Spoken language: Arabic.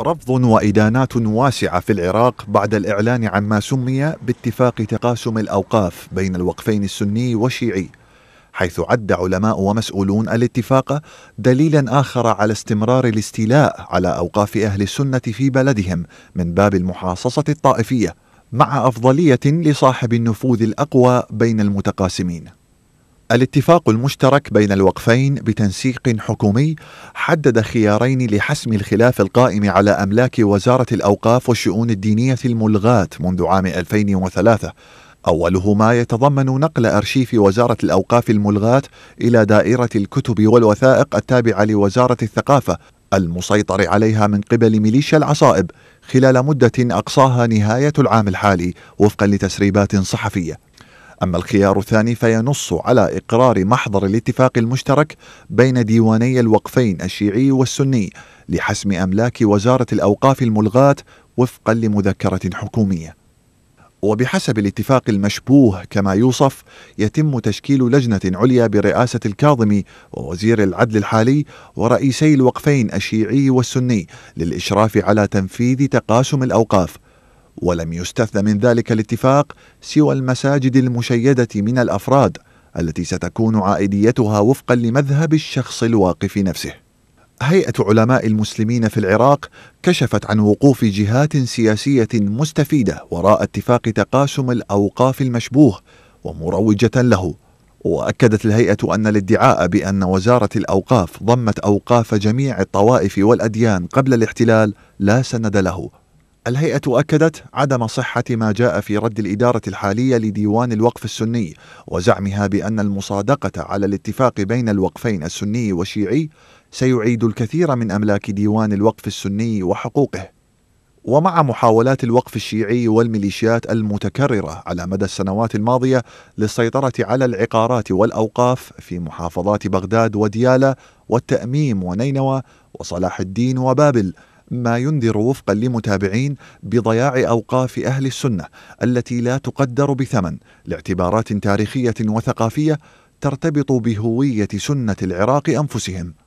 رفض وإدانات واسعة في العراق بعد الإعلان عن ما سمي باتفاق تقاسم الأوقاف بين الوقفين السني والشيعي حيث عد علماء ومسؤولون الاتفاق دليلا آخر على استمرار الاستيلاء على أوقاف أهل السنة في بلدهم من باب المحاصصة الطائفية مع أفضلية لصاحب النفوذ الأقوى بين المتقاسمين الاتفاق المشترك بين الوقفين بتنسيق حكومي حدد خيارين لحسم الخلاف القائم على املاك وزاره الاوقاف والشؤون الدينيه الملغاه منذ عام 2003 اولهما يتضمن نقل ارشيف وزاره الاوقاف الملغاه الى دائره الكتب والوثائق التابعه لوزاره الثقافه المسيطر عليها من قبل ميليشيا العصائب خلال مده اقصاها نهايه العام الحالي وفقا لتسريبات صحفيه أما الخيار الثاني فينص على إقرار محضر الاتفاق المشترك بين ديواني الوقفين الشيعي والسني لحسم أملاك وزارة الأوقاف الملغاة وفقا لمذكرة حكومية وبحسب الاتفاق المشبوه كما يوصف يتم تشكيل لجنة عليا برئاسة الكاظمي ووزير العدل الحالي ورئيسي الوقفين الشيعي والسني للإشراف على تنفيذ تقاسم الأوقاف ولم يستثن من ذلك الاتفاق سوى المساجد المشيدة من الأفراد التي ستكون عائديتها وفقا لمذهب الشخص الواقف نفسه. هيئة علماء المسلمين في العراق كشفت عن وقوف جهات سياسية مستفيدة وراء اتفاق تقاسم الأوقاف المشبوه ومروجة له. وأكدت الهيئة أن الادعاء بأن وزارة الأوقاف ضمت أوقاف جميع الطوائف والأديان قبل الاحتلال لا سند له الهيئة أكدت عدم صحة ما جاء في رد الإدارة الحالية لديوان الوقف السني وزعمها بأن المصادقة على الاتفاق بين الوقفين السني والشيعي سيعيد الكثير من أملاك ديوان الوقف السني وحقوقه ومع محاولات الوقف الشيعي والميليشيات المتكررة على مدى السنوات الماضية للسيطرة على العقارات والأوقاف في محافظات بغداد وديالى والتأميم ونينوى وصلاح الدين وبابل ما ينذر وفقا لمتابعين بضياع اوقاف اهل السنه التي لا تقدر بثمن لاعتبارات تاريخيه وثقافيه ترتبط بهويه سنه العراق انفسهم